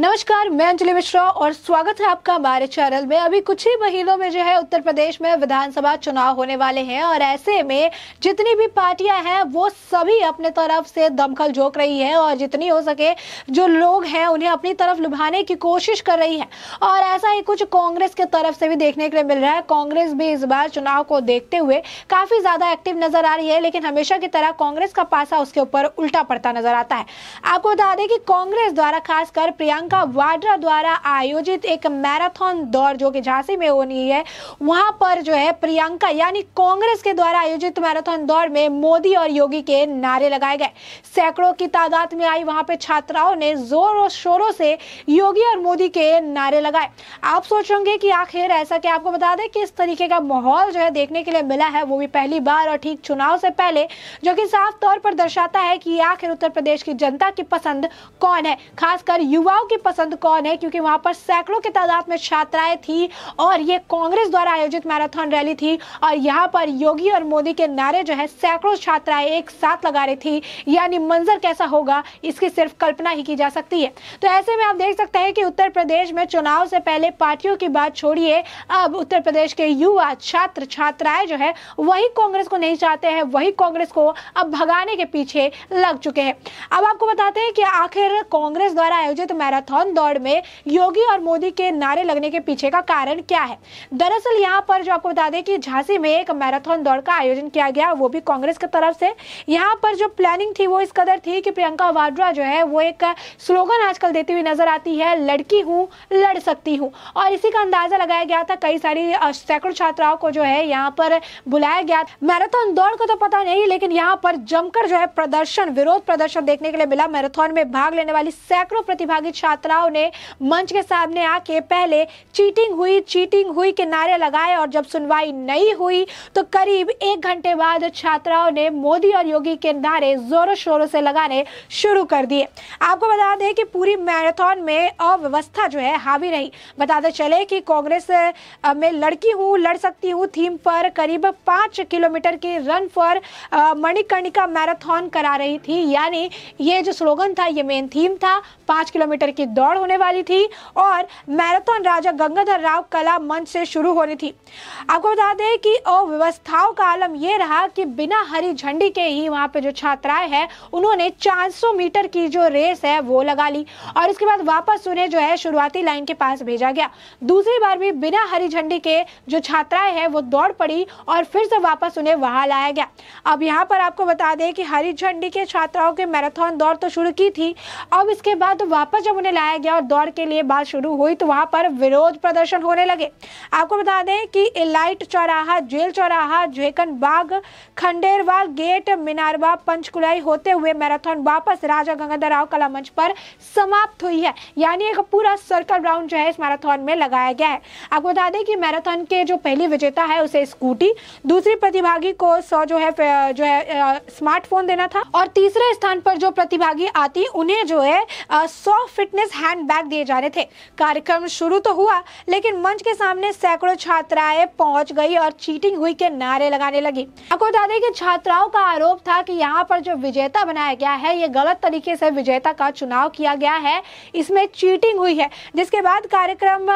नमस्कार मैं अंजलि मिश्रा और स्वागत है आपका हमारे चैनल में अभी कुछ ही महीनों में जो है उत्तर प्रदेश में विधानसभा चुनाव होने वाले हैं और ऐसे में जितनी भी पार्टियां हैं वो सभी अपने तरफ से दमखल झोंक रही हैं और जितनी हो सके जो लोग हैं उन्हें अपनी तरफ लुभाने की कोशिश कर रही है और ऐसा ही कुछ कांग्रेस के तरफ से भी देखने के लिए मिल रहा है कांग्रेस भी इस बार चुनाव को देखते हुए काफी ज्यादा एक्टिव नजर आ रही है लेकिन हमेशा की तरह कांग्रेस का पासा उसके ऊपर उल्टा पड़ता नजर आता है आपको बता दें कि कांग्रेस द्वारा खासकर प्रियंका का वाड्रा द्वारा आयोजित एक मैराथन दौड़ जो कि झांसी में होनी है वहां पर जो है प्रियंका यानी कांग्रेस के द्वारा आयोजित मैराथन दौड़ में मोदी और योगी के नारे लगाए गए सैकड़ों की तादाद में आई वहां पे छात्राओं ने जोर और शोरों से योगी और मोदी के नारे लगाए आप सोच होंगे कि आखिर ऐसा क्या आपको बता दें कि इस तरीके का माहौल जो है देखने के लिए मिला है वो भी पहली बार और ठीक चुनाव से पहले जो कि साफ तौर पर दर्शाता है कि आखिर उत्तर प्रदेश की जनता की पसंद कौन है खासकर युवाओं की पसंद कौन है क्योंकि वहां पर सैकड़ों की तादाद में छात्राएं थी और ये कांग्रेस द्वारा आयोजित मैराथन रैली थी और यहाँ पर योगी और मोदी के नारे जो है सैकड़ों छात्राएं एक साथ लगा रही थी यानी मंजर कैसा होगा इसकी सिर्फ कल्पना ही की जा सकती है तो ऐसे में आप देख सकते हैं कि उत्तर प्रदेश में चुनाव से पहले पार्टियों की बात छोड़िए अब उत्तर प्रदेश के युवा छात्र छात्राएं जो है वही कांग्रेस को नहीं चाहते हैं वही कांग्रेस को अब भगाने के पीछे लग चुके हैं अब आपको बताते हैं कि आखिर कांग्रेस द्वारा आयोजित मैराथन मैराथन दौड़ में योगी और मोदी के नारे लगने के पीछे का कारण क्या है दरअसल यहाँ पर जो आपको बता दें कि झांसी में एक मैराथन दौड़ का आयोजन किया गया वो भी कांग्रेस की तरफ से यहाँ पर जो प्लानिंग थी वो इस कदर थी कि प्रियंका वाड्रा जो है वो एक स्लोगन आजकल देती हुई नजर आती है लड़की हूँ लड़ सकती हूँ और इसी का अंदाजा लगाया गया था कई सारी सैकड़ों छात्राओं को जो है यहाँ पर बुलाया गया मैराथन दौड़ को तो पता नहीं लेकिन यहाँ पर जमकर जो है प्रदर्शन विरोध प्रदर्शन देखने के लिए मिला मैराथन में भाग लेने वाली सैकड़ों प्रतिभागी छात्र छात्राओं ने मंच के सामने आके पहले चीटिंग हुई चीटिंग हुई के नारे लगाए और जब सुनवाई नहीं हुई तो करीब एक घंटे बाद छात्राओं ने मोदी और योगी के नारे जोरों शोरों से लगाने शुरू कर दिए आपको बता दें कि पूरी मैराथन में अव्यवस्था जो है हावी रही बताते चले कि कांग्रेस में लड़की हूँ लड़ सकती हूँ थीम पर करीब पाँच किलोमीटर की रन फॉर मणिकर्णिका मैराथन करा रही थी यानी ये जो स्लोगन था ये मेन थीम था पाँच किलोमीटर की दौड़ होने वाली थी और मैराथन राजा गंगाधर राव कला मंच से शुरू होनी थी आपको बता दें कि अव्यवस्थाओं का आलम यह रहा कि बिना हरी झंडी के ही वहां पर जो छात्राएं हैं उन्होंने 400 मीटर की जो रेस है वो लगा ली और इसके बाद वापस उन्हें जो है शुरुआती लाइन के पास भेजा गया दूसरी बार भी बिना हरी झंडी के जो छात्राएं हैं वो दौड़ पड़ी और फिर से वापस उन्हें वहां लाया गया अब यहाँ पर आपको बता दें कि हरी झंडी के छात्राओं के मैराथन दौड़ तो शुरू की थी अब इसके बाद वापस जब उन्हें लाया गया और दौड़ के लिए बात शुरू हुई तो वहां पर विरोध प्रदर्शन होने लगे आपको बता दें कि इलाइट चौराहा जेल चौराहा जेकन बाग खंडेरवा गेट मीनारवा पंचकुलाई होते हुए मैराथन वापस राजा गंगाधर राव कला मंच पर समाप्त हुई है यानी एक पूरा सर्कल राउंड जो है इस मैराथन में लगाया गया है आपको बता दें कि मैराथन के जो पहली विजेता है उसे स्कूटी दूसरी प्रतिभागी को सौ जो है जो है स्मार्टफोन देना था और तीसरे स्थान पर जो प्रतिभागी आती उन्हें जो है सौ फिटनेस पच्चीस हैंड बैग दिए जा रहे थे कार्यक्रम शुरू तो हुआ लेकिन मंच के सामने सैकड़ों छात्राएं पहुंच गई और चीटिंग हुई के नारे लगाने लगी आपको बता दें कि छात्राओं का आरोप था कि यहाँ पर जो विजेता बनाया गया है ये गलत तरीके से विजेता का चुनाव किया गया है इसमें चीटिंग हुई है जिसके बाद कार्यक्रम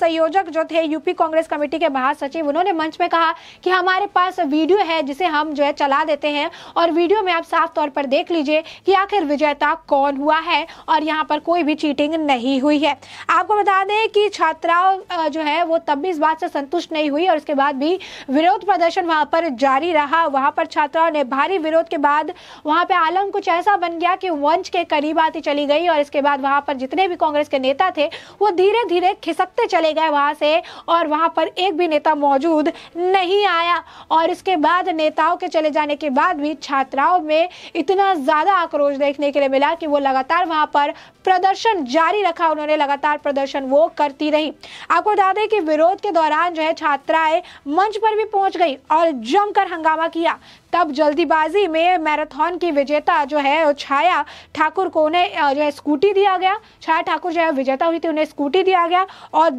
संयोजक जो थे यूपी कांग्रेस कमेटी के महासचिव उन्होंने मंच में कहा कि हमारे पास वीडियो है जिसे हम जो है चला देते हैं और वीडियो में आप साफ तौर पर देख लीजिए कि आखिर विजेता कौन हुआ है और यहाँ पर कोई भी चीज चीटिंग नहीं हुई है आपको बता दें कि छात्राओं जो है वो तब भी इस बात से संतुष्ट नहीं हुई और उसके बाद भी विरोध प्रदर्शन वहां पर जारी रहा वहां पर छात्राओं ने भारी विरोध के बाद वहां पर आलम कुछ ऐसा बन गया कि वंच के करीब आती चली गई और इसके बाद वहां पर जितने भी कांग्रेस के नेता थे वो धीरे धीरे खिसकते चले गए वहां से और वहां पर एक भी नेता मौजूद नहीं आया और इसके बाद नेताओं के चले जाने के बाद भी छात्राओं में इतना ज़्यादा आक्रोश देखने के लिए मिला कि वो लगातार वहां पर प्रदर्शन जारी रखा उन्होंने लगातार प्रदर्शन वो करती रही आपको बता दें कि विरोध के दौरान जो है छात्राएं मंच पर भी पहुंच गई और जमकर हंगामा किया तब जल्दीबाजी में मैराथन की विजेता जो है छाया ठाकुर को उन्हें जो है स्कूटी दिया गया छाया ठाकुर जो है विजेता हुई थी उन्हें स्कूटी दिया गया और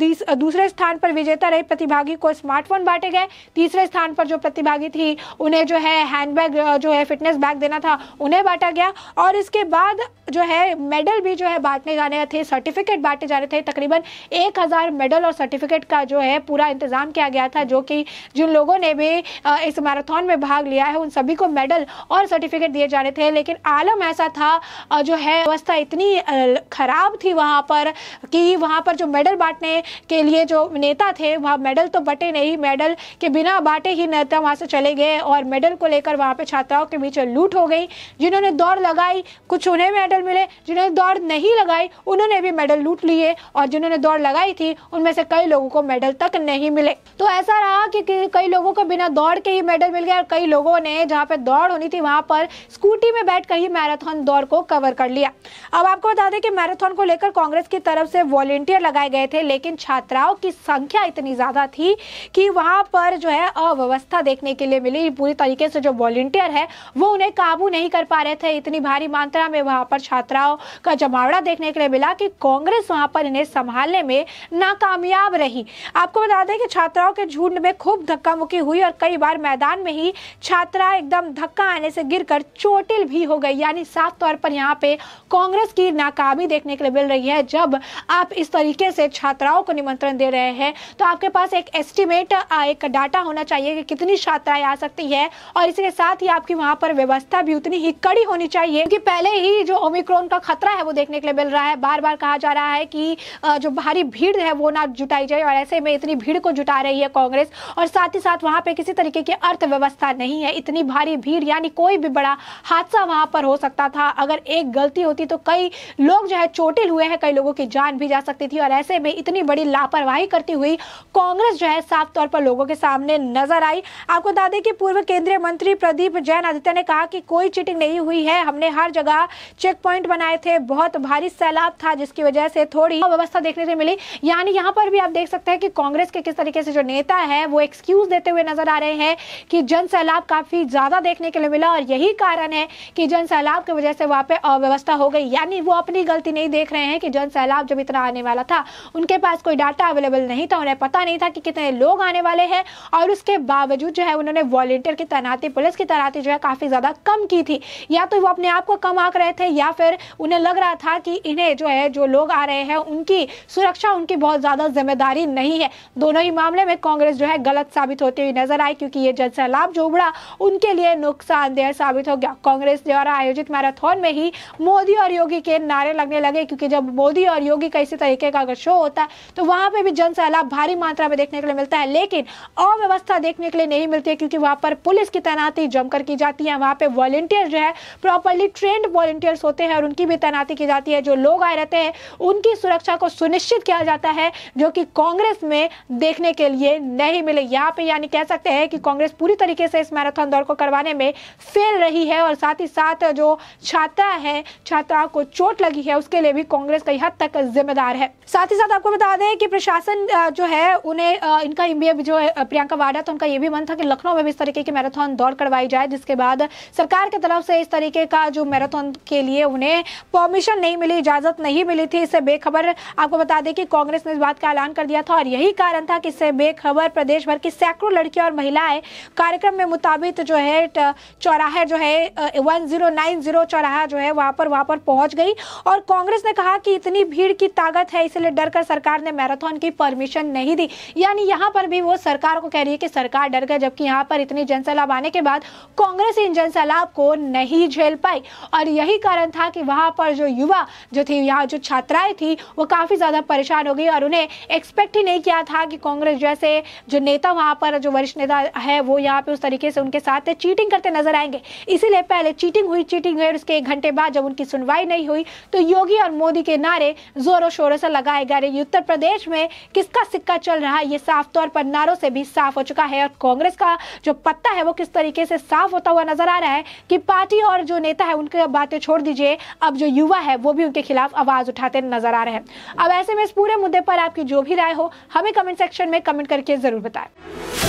दूसरे स्थान पर विजेता रही प्रतिभागी को स्मार्टफोन बांटे गए तीसरे स्थान पर जो प्रतिभागी थी उन्हें जो है हैंडबैग जो है फिटनेस बैग देना था उन्हें बांटा गया और इसके बाद जो है मेडल भी जो है बांटने जाने थे सर्टिफिकेट बांटे जाने थे तकरीबन एक हज़ार मेडल और सर्टिफिकेट का जो है पूरा इंतज़ाम किया गया था जो कि जिन लोगों ने भी इस मैराथन में भाग लिया है उन सभी को मेडल और सर्टिफिकेट दिए जाने थे लेकिन आलम ऐसा था जो है व्यवस्था इतनी खराब थी वहाँ पर कि वहाँ पर जो मेडल बांटने के लिए जो नेता थे वहाँ मेडल तो बटे नहीं मेडल के बिना बांटे ही नेता वहाँ से चले गए और मेडल को लेकर वहाँ पर छात्राओं के बीच लूट हो गई जिन्होंने दौड़ लगाई कुछ उन्हें मेडल मिले जिन्होंने दौड़ नहीं लगाई उन्होंने भी मेडल लूट लिए और जिन्होंने दौड़ लगाई थी उनमें से कई लोगों को मेडल तक नहीं मिले तो ऐसा रहा कि कई लोगों को बिना दौड़ के ही मेडल मिल गया और कई लोगों ने ने जहां पर दौड़ होनी थी वहां पर स्कूटी में बैठकर ही मैराथन दौड़ को कवर कर लिया अब आपको बता दें कि मैराथन को लेकर कांग्रेस की तरफ से वॉलेंटियर लगाए गए थे लेकिन छात्राओं की संख्या इतनी ज्यादा थी कि वहां पर जो है अव्यवस्था देखने के लिए मिली पूरी तरीके से जो वॉलेंटियर है वो उन्हें काबू नहीं कर पा रहे थे इतनी भारी मात्रा में वहां पर छात्राओं का जमावड़ा देखने के लिए मिला कि कांग्रेस वहां पर इन्हें संभालने में नाकामयाब रही आपको बता दें कि छात्राओं के झुंड में खूब धक्का मुक्की हुई और कई बार मैदान में ही छात्र रहा एकदम धक्का आने से गिरकर चोटिल भी हो गई यानी साफ तौर पर यहाँ पे कांग्रेस की नाकामी देखने के लिए मिल रही है जब आप इस तरीके से छात्राओं को निमंत्रण दे रहे हैं तो आपके पास एक एस्टिमेट एक डाटा होना चाहिए कि कितनी छात्राएं आ सकती है और इसी साथ ही आपकी वहां पर व्यवस्था भी उतनी ही कड़ी होनी चाहिए क्योंकि पहले ही जो ओमिक्रोन का खतरा है वो देखने के लिए मिल रहा है बार बार कहा जा रहा है कि जो भारी भीड़ है वो ना जुटाई जाए और ऐसे में इतनी भीड़ को जुटा रही है कांग्रेस और साथ ही साथ वहां पे किसी तरीके की अर्थव्यवस्था नहीं है इतनी इतनी भारी भीड़ यानी कोई भी बड़ा हादसा वहां पर हो सकता था अगर एक गलती होती तो कई लोग जो है चोटिल हुए हैं कई लोगों की जान भी जा सकती थी और ऐसे में इतनी बड़ी लापरवाही करती हुई कांग्रेस जो है साफ तौर पर लोगों के सामने नजर आई आपको बता दें कि पूर्व केंद्रीय मंत्री प्रदीप जैन आदित्य ने कहा कि कोई चीटिंग नहीं हुई है हमने हर जगह चेक पॉइंट बनाए थे बहुत भारी सैलाब था जिसकी वजह से थोड़ी व्यवस्था देखने से मिली यानी यहाँ पर भी आप देख सकते हैं कि कांग्रेस के किस तरीके से जो नेता है वो एक्सक्यूज देते हुए नजर आ रहे हैं कि जन सैलाब काफी काफ़ी ज़्यादा देखने के लिए मिला और यही कारण है कि जन सैलाब की वजह से वहां पर अव्यवस्था हो गई यानी वो अपनी गलती नहीं देख रहे हैं कि जन सैलाब जब इतना आने वाला था उनके पास कोई डाटा अवेलेबल नहीं था उन्हें पता नहीं था कि कितने लोग आने वाले हैं और उसके बावजूद जो है उन्होंने वॉलेंटियर की तैनाती पुलिस की तैनाती जो है काफ़ी ज़्यादा कम की थी या तो वो अपने आप को कम आंक रहे थे या फिर उन्हें लग रहा था कि इन्हें जो है जो लोग आ रहे हैं उनकी सुरक्षा उनकी बहुत ज़्यादा जिम्मेदारी नहीं है दोनों ही मामले में कांग्रेस जो है गलत साबित होती हुई नजर आई क्योंकि ये जन सैलाब जो उबड़ा उनके लिए नुकसानदेह साबित हो गया कांग्रेस द्वारा आयोजित मैराथन में ही मोदी और योगी के नारे लगने लगे क्योंकि जब मोदी और योगी का इसी तरीके का अगर शो होता है तो वहां पर भी जन भारी मात्रा में देखने के लिए मिलता है लेकिन अव्यवस्था देखने के लिए नहीं मिलती है क्योंकि वहां पर पुलिस की तैनाती जमकर की जाती है वहां पर वॉलेंटियर जो है प्रॉपरली ट्रेंड वॉलेंटियर्स होते हैं और उनकी भी तैनाती की जाती है जो लोग आए रहते हैं उनकी सुरक्षा को सुनिश्चित किया जाता है जो कि कांग्रेस में देखने के लिए नहीं मिले यहां पे यानी कह सकते हैं कि कांग्रेस पूरी तरीके से इस मैराथन दौड़ को करवाने में फेल रही है और साथ ही साथ जो छात्रा है छात्रा को चोट लगी है उसके लिए भी कांग्रेस कई हद तक जिम्मेदार है साथ ही साथ आपको बता दें कि प्रशासन जो है उन्हें इनका एमबीए जो है प्रियंका वाडा तो उनका यह भी मन था कि लखनऊ में भी इस तरीके की मैराथन दौड़ करवाई जाए जिसके बाद सरकार की तरफ से इस तरीके का जो मैराथन के लिए उन्हें परमिशन नहीं मिली इजाजत नहीं मिली थी इससे बेखबर आपको बता दें कि कांग्रेस ने इस बात का ऐलान कर दिया था और यही कारण था कि इससे बेखबर प्रदेश भर की सैकड़ों लड़कियां और महिलाएं कार्यक्रम में मुताबित जो है चौराहे जो है वन जीरो नाइन जीरो चौराहा जो है वहां पर वहां पर पहुंच गई और कांग्रेस ने कहा कि इतनी भीड़ की ताकत है इसलिए डर कर सरकार ने मैराथन की परमिशन नहीं दी यानी यहां पर भी वो सरकार को कह रही है कि सरकार डर गए जबकि यहां पर इतनी जनसैलाब आने के बाद कांग्रेस इन जनसैलाब को नहीं झेल पाई और यही कारण था कि वहां पर जो युवा जो थी यहाँ जो छात्राएं थी वो काफ़ी ज़्यादा परेशान हो गई और उन्हें एक्सपेक्ट ही नहीं किया था कि कांग्रेस जैसे जो नेता वहां पर जो वरिष्ठ नेता है वो यहाँ पे उस तरीके से उनके साथ साथ चीटिंग करते नजर आएंगे इसीलिए पहले चीटिंग हुई चीटिंग हुई उसके एक घंटे बाद जब उनकी सुनवाई नहीं हुई तो योगी और मोदी के नारे जोरों शोरों से लगाए गए उत्तर प्रदेश में किसका सिक्का चल रहा है ये साफ तौर पर नारों से भी साफ हो चुका है और कांग्रेस का जो पत्ता है वो किस तरीके से साफ होता हुआ नजर आ रहा है कि पार्टी और जो नेता है उनके बातें छोड़ दीजिए अब जो युवा है वो भी उनके खिलाफ आवाज उठाते नजर आ रहे हैं अब ऐसे में इस पूरे मुद्दे पर आपकी जो भी राय हो हमें कमेंट सेक्शन में कमेंट करके जरूर बताएं